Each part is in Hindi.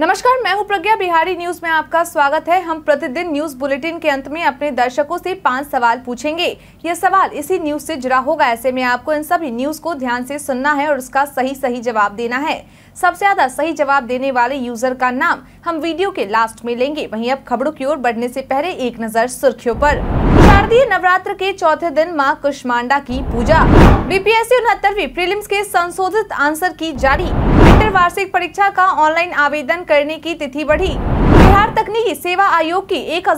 नमस्कार मैं हूं प्रज्ञा बिहारी न्यूज में आपका स्वागत है हम प्रतिदिन न्यूज बुलेटिन के अंत में अपने दर्शकों से पांच सवाल पूछेंगे ये सवाल इसी न्यूज से जुड़ा होगा ऐसे में आपको इन सभी न्यूज को ध्यान से सुनना है और उसका सही सही जवाब देना है सबसे ज्यादा सही जवाब देने वाले यूजर का नाम हम वीडियो के लास्ट में लेंगे वही अब खबरों की ओर बढ़ने ऐसी पहले एक नजर सुर्खियों आरोप शारदीय नवरात्र के चौथे दिन माँ कुष्मांडा की पूजा बीपीएससी उनहत्तरवीं प्रीलिम्स के संशोधित आंसर की जारी फिर वार्षिक परीक्षा का ऑनलाइन आवेदन करने की तिथि बढ़ी बिहार तकनीकी सेवा आयोग की एक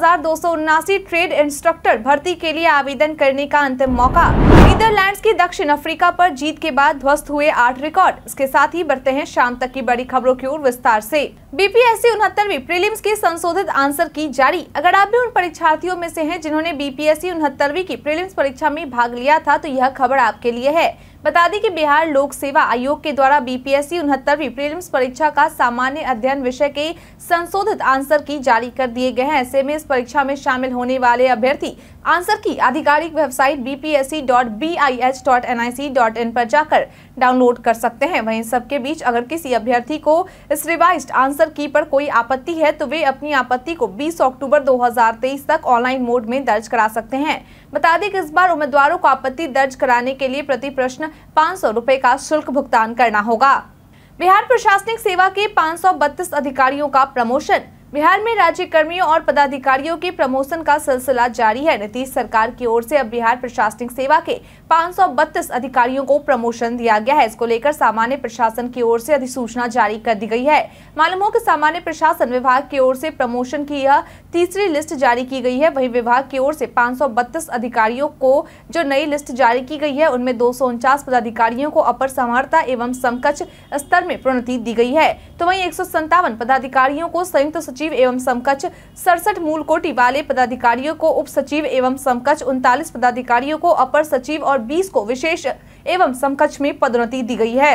ट्रेड इंस्ट्रक्टर भर्ती के लिए आवेदन करने का अंतिम मौका नीदरलैंड्स की दक्षिण अफ्रीका पर जीत के बाद ध्वस्त हुए आठ रिकॉर्ड इसके साथ ही बढ़ते हैं शाम तक की बड़ी खबरों की ओर विस्तार से बीपीएससी उनहत्तरवी प्रीलिम्स की संशोधित आंसर की जारी अगर आप भी उन परीक्षार्थियों में से हैं जिन्होंने बीपीएससी उनहत्तरवी की प्रीलिम्स परीक्षा में भाग लिया था तो यह खबर आपके लिए है बता दें कि बिहार लोक सेवा आयोग के द्वारा बीपीएससी उनहत्तरवी प्रीलिम्स परीक्षा का सामान्य अध्ययन विषय के संशोधित आंसर की जारी कर दिए गए हैं ऐसे में इस परीक्षा में शामिल होने वाले अभ्यर्थी आंसर की आधिकारिक वेबसाइट bpsc.bih.nic.in पर जाकर डाउनलोड कर सकते हैं वहीं सबके बीच अगर किसी अभ्यर्थी को इस रिवाइज आंसर की पर कोई आपत्ति है तो वे अपनी आपत्ति को 20 अक्टूबर 2023 तक ऑनलाइन मोड में दर्ज करा सकते हैं बता दें कि इस बार उम्मीदवारों को आपत्ति दर्ज कराने के लिए प्रति प्रश्न पाँच सौ का शुल्क भुगतान करना होगा बिहार प्रशासनिक सेवा के पाँच अधिकारियों का प्रमोशन बिहार में राज्य कर्मियों और पदाधिकारियों के प्रमोशन का सिलसिला जारी है नीतीश सरकार की ओर से अब बिहार प्रशासनिक सेवा के पाँच अधिकारियों को प्रमोशन दिया गया है इसको लेकर सामान्य प्रशासन की ओर से अधिसूचना जारी कर दी गई है मालूम हो कि सामान्य प्रशासन विभाग की ओर से प्रमोशन की यह तीसरी लिस्ट जारी की गई है वही विभाग की ओर से पाँच अधिकारियों को जो नई लिस्ट जारी की गई है उनमें दो पदाधिकारियों को अपर समर्था एवं समकक्ष स्तर में प्रोन्नति दी गई है तो वही एक पदाधिकारियों को संयुक्त सचिव एवं समकक्ष सड़सठ मूल कोटि वाले पदाधिकारियों को उप सचिव एवं समकक्ष उनतालीस पदाधिकारियों को अपर सचिव और बीस को विशेष एवं समकक्ष में पदोन्नति दी गई है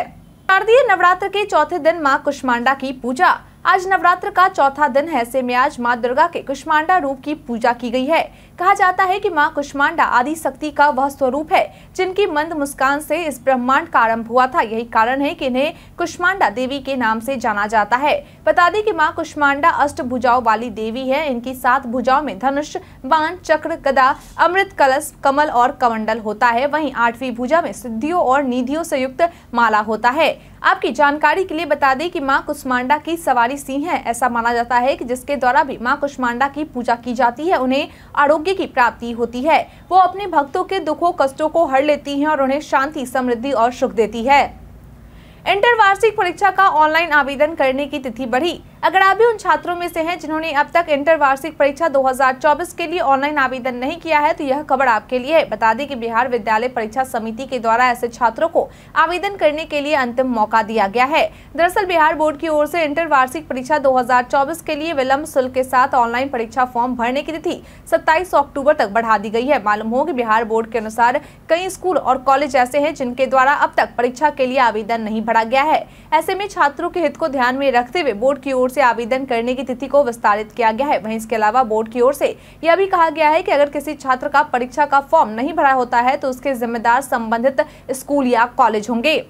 शारदीय नवरात्र के चौथे दिन माँ कुष्मांडा की पूजा आज नवरात्र का चौथा दिन है ऐसे में आज माँ दुर्गा के कुष्मांडा रूप की पूजा की गई है कहा जाता है कि माँ कुष्मांडा आदि शक्ति का वह स्वरूप है जिनकी मंद मुस्कान से इस ब्रह्मांड का आरंभ हुआ था यही कारण है कि इन्हें कुष्मांडा देवी के नाम से जाना जाता है बता दें कि माँ कुष्मांडा अष्ट भुजाओं वाली देवी है इनकी सात भुजाओं में धनुष बाण चक्र गदा अमृत कलश कमल और कमंडल होता है वही आठवीं भुजा में सिद्धियों और निधियों से युक्त माला होता है आपकी जानकारी के लिए बता दें कि माँ कुष्मांडा की सवारी सिंह है ऐसा माना जाता है कि जिसके द्वारा भी माँ कुष्मांडा की पूजा की जाती है उन्हें आरोप सौभाग्य की प्राप्ति होती है वो अपने भक्तों के दुखों कष्टों को हर लेती हैं और उन्हें शांति समृद्धि और सुख देती है इंटर वार्षिक परीक्षा का ऑनलाइन आवेदन करने की तिथि बढ़ी अगर आप भी उन छात्रों में से हैं जिन्होंने अब तक इंटर वार्षिक परीक्षा 2024 के लिए ऑनलाइन आवेदन नहीं किया है तो यह खबर आपके लिए है बता दें कि बिहार विद्यालय परीक्षा समिति के द्वारा ऐसे छात्रों को आवेदन करने के लिए अंतिम मौका दिया गया है दरअसल बिहार बोर्ड की ओर से इंटर वार्षिक परीक्षा दो के लिए विलम्ब शुल्क के साथ ऑनलाइन परीक्षा फॉर्म भरने की तिथि सत्ताईस अक्टूबर तक बढ़ा दी गई है मालूम हो कि बिहार बोर्ड के अनुसार कई स्कूल और कॉलेज ऐसे है जिनके द्वारा अब तक परीक्षा के लिए आवेदन नहीं भरा गया है ऐसे में छात्रों के हित को ध्यान में रखते हुए बोर्ड की ओर से आवेदन करने की तिथि को विस्तारित किया गया है वहीं इसके अलावा बोर्ड की ओर से यह भी कहा गया है कि अगर किसी छात्र का परीक्षा का फॉर्म नहीं भरा होता है तो उसके जिम्मेदार संबंधित स्कूल या कॉलेज होंगे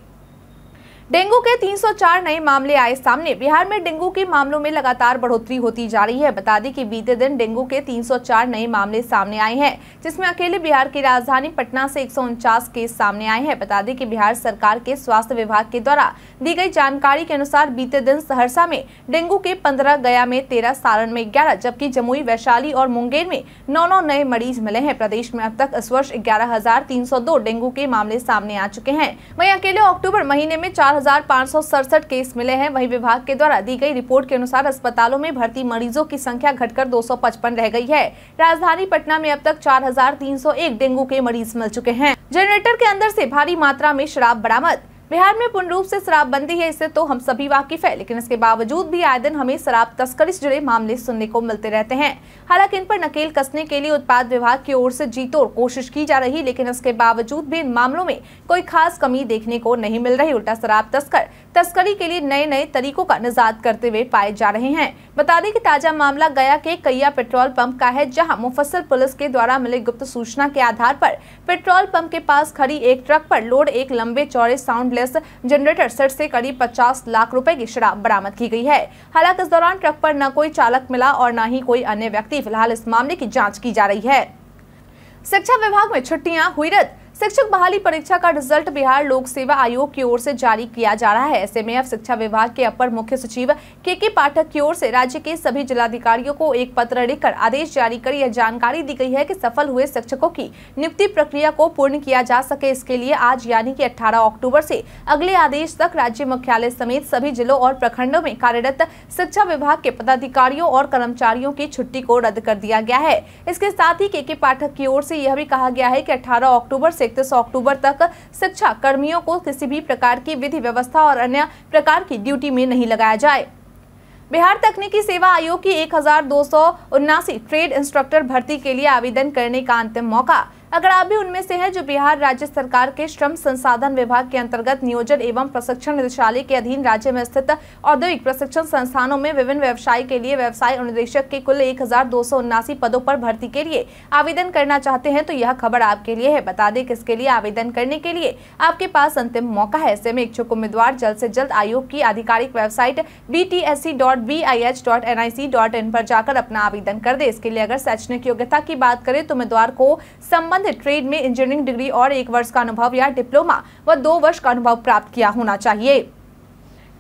डेंगू के 304 नए मामले आए सामने बिहार में डेंगू के मामलों में लगातार बढ़ोतरी होती जा रही है बता दें कि बीते दिन डेंगू के 304 नए मामले सामने आए हैं जिसमें अकेले बिहार की राजधानी पटना से एक केस सामने आए हैं बता दें कि बिहार सरकार के स्वास्थ्य विभाग के द्वारा दी गई जानकारी के अनुसार बीते दिन सहरसा में डेंगू के पंद्रह गया में तेरह सारण में ग्यारह जबकि जमुई वैशाली और मुंगेर में नौ नौ नए मरीज मिले हैं प्रदेश में अब तक इस वर्ष ग्यारह डेंगू के मामले सामने आ चुके हैं वही अकेले अक्टूबर महीने में चार हजार केस मिले हैं वहीं विभाग के द्वारा दी गई रिपोर्ट के अनुसार अस्पतालों में भर्ती मरीजों की संख्या घटकर 255 रह गई है राजधानी पटना में अब तक 4301 डेंगू के मरीज मिल चुके हैं जनरेटर के अंदर से भारी मात्रा में शराब बरामद बिहार में पूर्ण रूप से शराबबंदी है इससे तो हम सभी वाकिफ है लेकिन इसके बावजूद भी आए दिन हमें शराब तस्करी से जुड़े मामले सुनने को मिलते रहते हैं हालांकि इन पर नकेल कसने के लिए उत्पाद विभाग की ओर से जीतोड़ कोशिश की जा रही लेकिन इसके बावजूद भी इन मामलों में कोई खास कमी देखने को नहीं मिल रही उल्टा शराब तस्कर तस्करी के लिए नए नए तरीकों का निजात करते हुए पाए जा रहे हैं बता दें कि ताजा मामला गया के कैया पेट्रोल पंप का है जहां मुफस्सल पुलिस के द्वारा मिले गुप्त सूचना के आधार पर पेट्रोल पंप के पास खड़ी एक ट्रक पर लोड एक लंबे चौड़े साउंड गैस जनरेटर सेट से करीब 50 लाख रुपए की शराब बरामद की गई है हालांकि इस दौरान ट्रक पर न कोई चालक मिला और न ही कोई अन्य व्यक्ति फिलहाल इस मामले की जाँच की जा रही है शिक्षा विभाग में छुट्टियाँ हुई रद्द शिक्षक बहाली परीक्षा का रिजल्ट बिहार लोक सेवा आयोग की ओर से जारी किया जा रहा है ऐसे में अब शिक्षा विभाग के अपर मुख्य सचिव के के पाठक की ओर से राज्य के सभी जिलाधिकारियों को एक पत्र लिखकर आदेश जारी कर यह जानकारी दी गई है कि सफल हुए शिक्षकों की नियुक्ति प्रक्रिया को पूर्ण किया जा सके इसके लिए आज यानी की अठारह अक्टूबर ऐसी अगले आदेश तक राज्य मुख्यालय समेत सभी जिलों और प्रखंडों में कार्यरत शिक्षा विभाग के पदाधिकारियों और कर्मचारियों की छुट्टी को रद्द कर दिया गया है इसके साथ ही के के पाठक की ओर से यह भी कहा गया है की अठारह अक्टूबर ऐसी इकतीस अक्टूबर तक शिक्षा कर्मियों को किसी भी प्रकार की विधि व्यवस्था और अन्य प्रकार की ड्यूटी में नहीं लगाया जाए बिहार तकनीकी सेवा आयोग की एक ट्रेड इंस्ट्रक्टर भर्ती के लिए आवेदन करने का अंतिम मौका अगर आप भी उनमें से हैं जो बिहार राज्य सरकार के श्रम संसाधन विभाग के अंतर्गत नियोजन एवं प्रशिक्षण निदेशालय के अधीन राज्य में स्थित औद्योगिक प्रशिक्षण संस्थानों में विभिन्न व्यवसाय के लिए व्यवसाय निदेशक के कुल एक पदों पर भर्ती के लिए आवेदन करना चाहते हैं तो यह खबर आपके लिए है बता दें कि इसके लिए आवेदन करने के लिए आपके पास अंतिम मौका है ऐसे में इच्छुक उम्मीदवार जल्द ऐसी जल्द आयोग की आधिकारिक वेबसाइट बी पर जाकर अपना आवेदन कर दे इसके लिए अगर शैक्षणिक योग्यता की बात करें तो उम्मीदवार को संबंध संबंध ट्रेड में इंजीनियरिंग डिग्री और एक वर्ष का अनुभव या डिप्लोमा व दो वर्ष का अनुभव प्राप्त किया होना चाहिए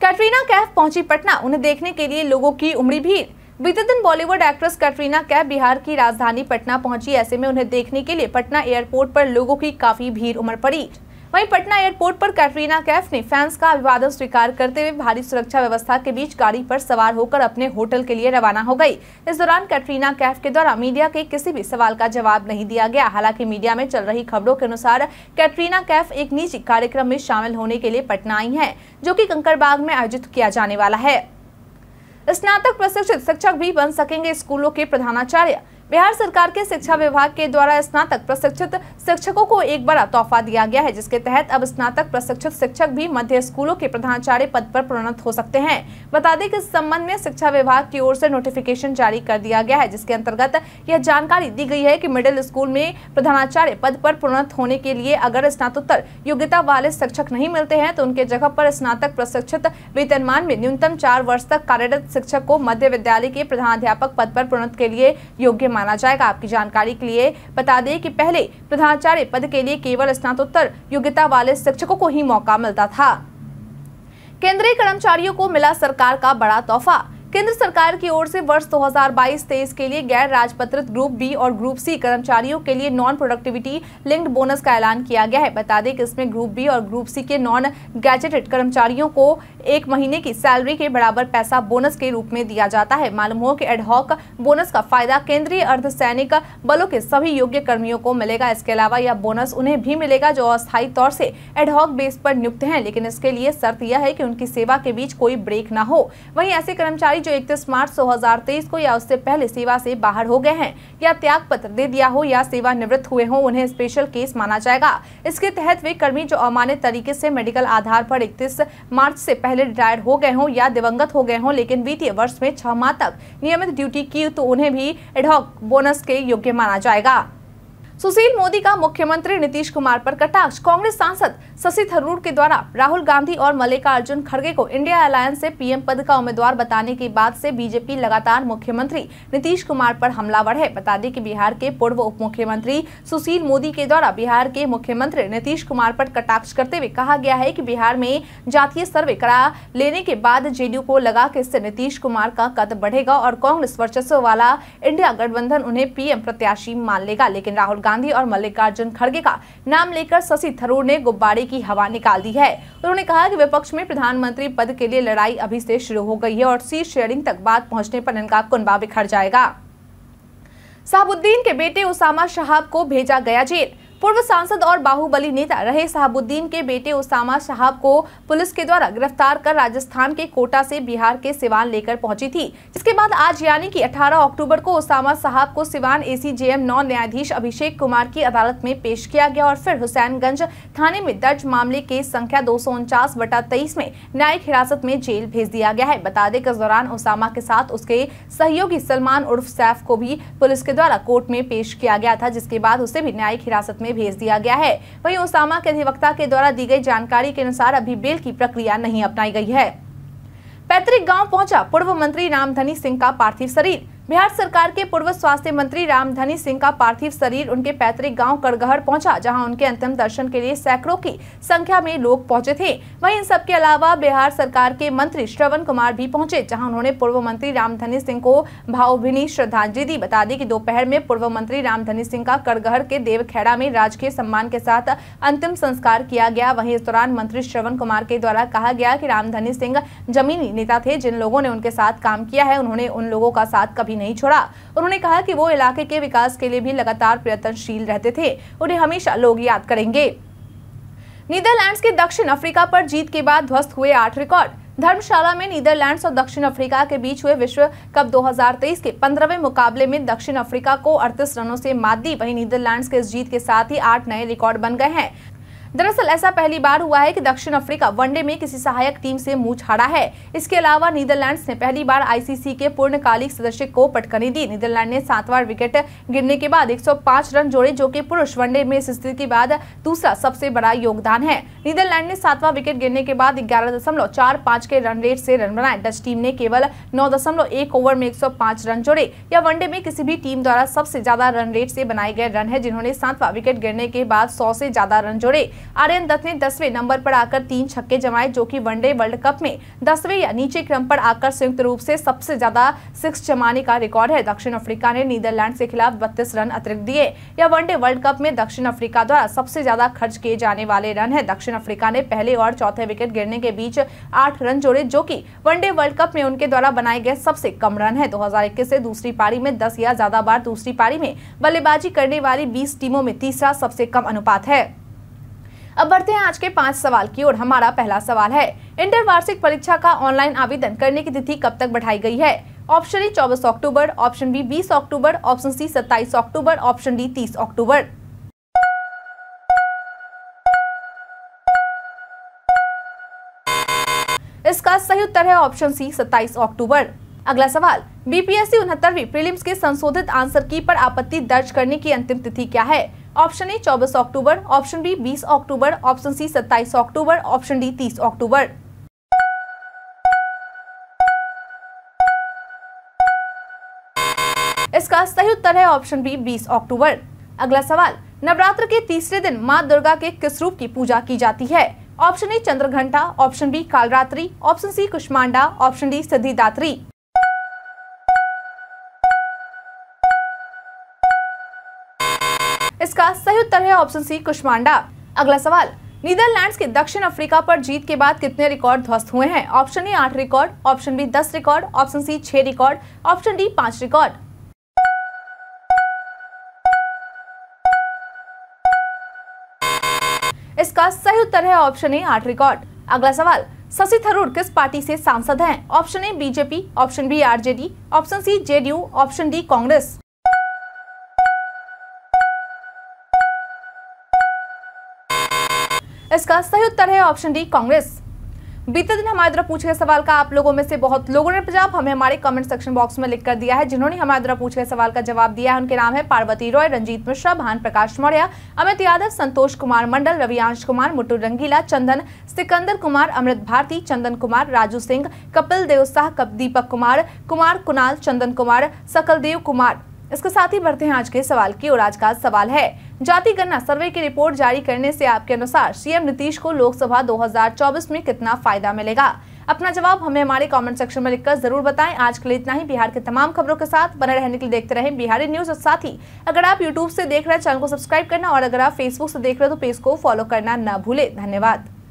कैटरीना कैफ पहुंची पटना उन्हें देखने के लिए लोगों की उमड़ी भीड़ बीते दिन बॉलीवुड एक्ट्रेस कैटरीना कैफ बिहार की राजधानी पटना पहुंची ऐसे में उन्हें देखने के लिए पटना एयरपोर्ट पर लोगों की काफी भीड़ उमड़ पड़ी वहीं पटना एयरपोर्ट पर कैटरीना कैफ ने फैंस का अभिवादन स्वीकार करते हुए भारी सुरक्षा व्यवस्था के बीच गाड़ी पर सवार होकर अपने होटल के लिए रवाना हो गई इस दौरान कैटरीना कैफ के द्वारा मीडिया के किसी भी सवाल का जवाब नहीं दिया गया हालांकि मीडिया में चल रही खबरों के अनुसार कैटरीना कैफ एक निजी कार्यक्रम में शामिल होने के लिए पटना आई है जो की कंकड़बाग में आयोजित किया जाने वाला है स्नातक प्रशिक्षित शिक्षक भी बन सकेंगे स्कूलों के प्रधानाचार्य बिहार सरकार के शिक्षा विभाग के द्वारा स्नातक प्रशिक्षित शिक्षकों को एक बड़ा तोहफा दिया गया है जिसके तहत अब स्नातक प्रशिक्षित शिक्षक भी मध्य स्कूलों के प्रधानाचार्य पद पर प्रोन्नत हो सकते हैं बता दें कि इस संबंध में शिक्षा विभाग की ओर से नोटिफिकेशन जारी कर दिया गया है जिसके अंतर्गत यह जानकारी दी गई है की मिडिल स्कूल में प्रधानाचार्य पद पर प्रोन्नत होने के लिए अगर स्नातोत्तर योग्यता वाले शिक्षक नहीं मिलते हैं तो उनके जगह पर स्नातक प्रशिक्षित वेतनमान में न्यूनतम चार वर्ष तक कार्यरत शिक्षक को मध्य विद्यालय के प्रधानाध्यापक पद पर प्रोन्नत के लिए योग्य माना जाएगा आपकी जानकारी के लिए बता दें कि पहले प्रधानाचार्य पद के लिए केवल स्नातोत्तर योग्यता वाले शिक्षकों को ही मौका मिलता था केंद्रीय कर्मचारियों को मिला सरकार का बड़ा तोहफा केंद्र सरकार की ओर से वर्ष 2022-23 के लिए गैर राजपत्रित ग्रुप बी और ग्रुप सी कर्मचारियों के लिए नॉन प्रोडक्टिविटी लिंक्ड बोनस का ऐलान किया गया है बता दें कि इसमें ग्रुप बी और ग्रुप सी के नॉन गैजेटेड कर्मचारियों को एक महीने की सैलरी के बराबर पैसा बोनस के रूप में दिया जाता है मालूम हो कि एडहॉक बोनस का फायदा केंद्रीय अर्धसैनिक बलों के सभी योग्य कर्मियों को मिलेगा इसके अलावा यह बोनस उन्हें भी मिलेगा जो अस्थायी तौर से एडहॉक बेस पर नियुक्त हैं लेकिन इसके लिए शर्त यह है कि उनकी सेवा के बीच कोई ब्रेक न हो वहीं ऐसे कर्मचारी जो इकतीस मार्च दो को या उससे पहले सेवा से बाहर हो गए हैं या त्याग पत्र दे दिया हो या सेवानिवृत्त हुए हों उन्हें स्पेशल केस माना जाएगा इसके तहत वे कर्मी जो अमान्य तरीके से मेडिकल आधार पर इकतीस मार्च से पहले पहले रिटायर हो गए हों या दिवंगत हो गए हों लेकिन वित्तीय वर्ष में छह माह तक नियमित ड्यूटी की तो उन्हें भी एडहॉक बोनस के योग्य माना जाएगा सुशील मोदी का मुख्यमंत्री नीतीश कुमार पर कटाक्ष कांग्रेस सांसद शशि थरूर के द्वारा राहुल गांधी और मल्लिकार्जुन खड़गे को इंडिया अलायंस से पीएम पद का उम्मीदवार बताने के बाद से बीजेपी लगातार मुख्यमंत्री नीतीश कुमार पर हमलावर है बता दें कि बिहार के पूर्व उप मुख्यमंत्री सुशील मोदी के द्वारा बिहार के मुख्यमंत्री नीतीश कुमार पर कटाक्ष करते हुए कहा गया है की बिहार में जातीय सर्वे करा लेने के बाद जेडीयू को लगा की इससे नीतीश कुमार का कद बढ़ेगा और कांग्रेस वर्चस्व वाला इंडिया गठबंधन उन्हें पीएम प्रत्याशी मान लेगा लेकिन राहुल गांधी और मल्लिकार्जुन खड़गे का नाम लेकर शशि थरूर ने गुब्बारे की हवा निकाल दी है उन्होंने कहा कि विपक्ष में प्रधानमंत्री पद के लिए लड़ाई अभी से शुरू हो गई है और सीट शेयरिंग तक बात पहुंचने पर इनका कुनबा बिखर जाएगा साहबुद्दीन के बेटे उसामा शहाब को भेजा गया जेल पूर्व सांसद और बाहुबली नेता रहे शहाबुद्दीन के बेटे उसामा शहाब को पुलिस के द्वारा गिरफ्तार कर राजस्थान के कोटा से बिहार के सिवान लेकर पहुंची थी जिसके बाद आज यानी कि 18 अक्टूबर को उसामा साहब को सिवान ए सी नौ न्यायाधीश अभिषेक कुमार की अदालत में पेश किया गया और फिर हुसैनगंज थाने में दर्ज मामले केस संख्या दो बटा तेईस में न्यायिक हिरासत में जेल भेज दिया गया है बता दें के इस दौरान उसामा के साथ उसके सहयोगी सलमान उर्फ सैफ को भी पुलिस के द्वारा कोर्ट में पेश किया गया था जिसके बाद उसे भी न्यायिक हिरासत में भेज दिया गया है वही ओसामा के अधिवक्ता के द्वारा दी गई जानकारी के अनुसार अभी बेल की प्रक्रिया नहीं अपनाई गई है पैतृक गांव पहुंचा पूर्व मंत्री रामधनी सिंह का पार्थिव शरीर बिहार सरकार के पूर्व स्वास्थ्य मंत्री रामधनी सिंह का पार्थिव शरीर उनके पैतृक गांव कड़गहर पहुंचा जहां उनके अंतिम दर्शन के लिए सैकड़ों की संख्या में लोग पहुंचे थे वहीं इन सबके अलावा बिहार सरकार के मंत्री श्रवण कुमार भी पहुंचे जहां उन्होंने पूर्व मंत्री रामधनी सिंह को भावभीनी श्रद्धांजलि दी बता दी की दोपहर में पूर्व मंत्री रामधनी सिंह का कड़गहर के देवखेड़ा में राजकीय सम्मान के साथ अंतिम संस्कार किया गया वही इस दौरान मंत्री श्रवण कुमार के द्वारा कहा गया की रामधनी सिंह जमीनी नेता थे जिन लोगों ने उनके साथ काम किया है उन्होंने उन लोगों का साथ कभी नहीं छोड़ा उन्होंने कहा कि वो इलाके के विकास के लिए भी लगातार प्रयत्नशील रहते थे उन्हें हमेशा लोग याद करेंगे नीदरलैंड के दक्षिण अफ्रीका पर जीत के बाद ध्वस्त हुए आठ रिकॉर्ड धर्मशाला में नीदरलैंड्स और दक्षिण अफ्रीका के बीच हुए विश्व कप 2023 के पंद्रहवें मुकाबले में दक्षिण अफ्रीका को अड़तीस रनों से मात दी वहीं नीदरलैंड्स के इस जीत के साथ ही आठ नए रिकॉर्ड बन गए हैं दरअसल ऐसा पहली बार हुआ है कि दक्षिण अफ्रीका वनडे में किसी सहायक टीम से मुंह छाड़ा है इसके अलावा नीदरलैंड्स ने पहली बार आईसीसी के पूर्णकालिक सदस्य को पटकनी दी नीदरलैंड ने सात बार विकेट गिरने के बाद 105 रन जोड़े जो कि पुरुष वनडे में इस स्थिति के बाद दूसरा सबसे बड़ा योगदान है नीदरलैंड ने सातवां विकेट गिरने के बाद ग्यारह दशमलव चार के रन रेट से रन बनाए डच टीम ने केवल नौ दशमलव एक ओवर में एक रन जोड़े यह वनडे में किसी भी टीम द्वारा सबसे ज्यादा रन रेट से बनाए गए रन है जिन्होंने सातवां विकेट गिरने के बाद सौ से ज्यादा रन जोड़े आर्यन दत्त ने दसवें नंबर पर आकर तीन छक्के जमाए जो कि वनडे वर्ल्ड कप में दसवें या नीचे क्रम पर आकर संयुक्त रूप से सबसे ज्यादा सिक्स जमाने का रिकॉर्ड है दक्षिण अफ्रीका ने नीदरलैंड के खिलाफ बत्तीस रन अतिरिक्त दिए यह वनडे वर्ल्ड कप में दक्षिण अफ्रीका द्वारा सबसे ज्यादा खर्च किए जाने वाले रन है दक्षिण अफ्रीका ने पहले और चौथे विकेट गिरने के बीच आठ रन जोड़े जो की वनडे वर्ल्ड कप में उनके द्वारा बनाए गए सबसे कम रन है दो से दूसरी पारी में दस या ज्यादा बार दूसरी पारी में बल्लेबाजी करने वाली बीस टीमों में तीसरा सबसे कम अनुपात है अब बढ़ते हैं आज के पांच सवाल की ओर हमारा पहला सवाल है इंटर वार्षिक परीक्षा का ऑनलाइन आवेदन करने की तिथि कब तक बढ़ाई गई है ऑप्शन ए चौबीस अक्टूबर ऑप्शन बी बीस अक्टूबर ऑप्शन सी सत्ताईस अक्टूबर ऑप्शन डी तीस अक्टूबर इसका सही उत्तर है ऑप्शन सी सत्ताईस अक्टूबर अगला सवाल बीपीएससी उनहत्तरवी प्रीलिम्स के संशोधित आंसर की पर आपत्ति दर्ज करने की अंतिम तिथि क्या है ऑप्शन ए 24 अक्टूबर ऑप्शन बी 20 अक्टूबर ऑप्शन सी 27 अक्टूबर ऑप्शन डी 30 अक्टूबर इसका सही उत्तर है ऑप्शन बी 20 अक्टूबर अगला सवाल नवरात्र के तीसरे दिन माँ दुर्गा के किस रूप की पूजा की जाती है option A Chandraghanta option B Kalaratri option C Kushmanda option D Siddhidatri इसका सही उत्तर है ऑप्शन सी कुष्मांडा अगला सवाल नीदरलैंड्स के दक्षिण अफ्रीका पर जीत के बाद कितने रिकॉर्ड ध्वस्त हुए हैं ऑप्शन ए आठ रिकॉर्ड ऑप्शन बी दस रिकॉर्ड ऑप्शन सी छह रिकॉर्ड ऑप्शन डी पांच रिकॉर्ड इसका सही उत्तर है ऑप्शन ए आठ रिकॉर्ड अगला सवाल शशि थरूर किस पार्टी से सांसद हैं? Option A BJP option B RJD option C JDU option D Congress इसका सही उत्तर है ऑप्शन डी कांग्रेस बीते दिन हमारे द्वारा पूछे गए सवाल का आप लोगों में से बहुत लोगों ने जवाब हमें हमारे कमेंट सेक्शन बॉक्स में लिख कर दिया है जिन्होंने हमारे द्वारा पूछे गए सवाल का जवाब दिया है उनके नाम है पार्वती रॉय रंजीत मिश्रा भान प्रकाश मौर्य अमित यादव संतोष कुमार मंडल रवियांश कुमार मुटुर रंगीला चंदन सिकंदर कुमार अमृत भारती चंदन कुमार राजू सिंह कपिल देव साह दीपक कुमार कुमार कुणाल चंदन कुमार सकलदेव कुमार इसके साथ ही बढ़ते हैं आज के सवाल की और आज का सवाल है जाति गणना सर्वे की रिपोर्ट जारी करने से आपके अनुसार सीएम नीतीश को लोकसभा 2024 में कितना फायदा मिलेगा अपना जवाब हमें हमारे कमेंट सेक्शन में लिखकर जरूर बताएं आज के लिए इतना ही बिहार के तमाम खबरों के साथ बने रहने के लिए देखते रहे बिहारी न्यूज और साथ ही अगर आप यूट्यूब से देख रहे हैं चैनल को सब्सक्राइब करना और अगर आप फेसबुक से देख रहे हो तो पेज को फॉलो करना न भूले धन्यवाद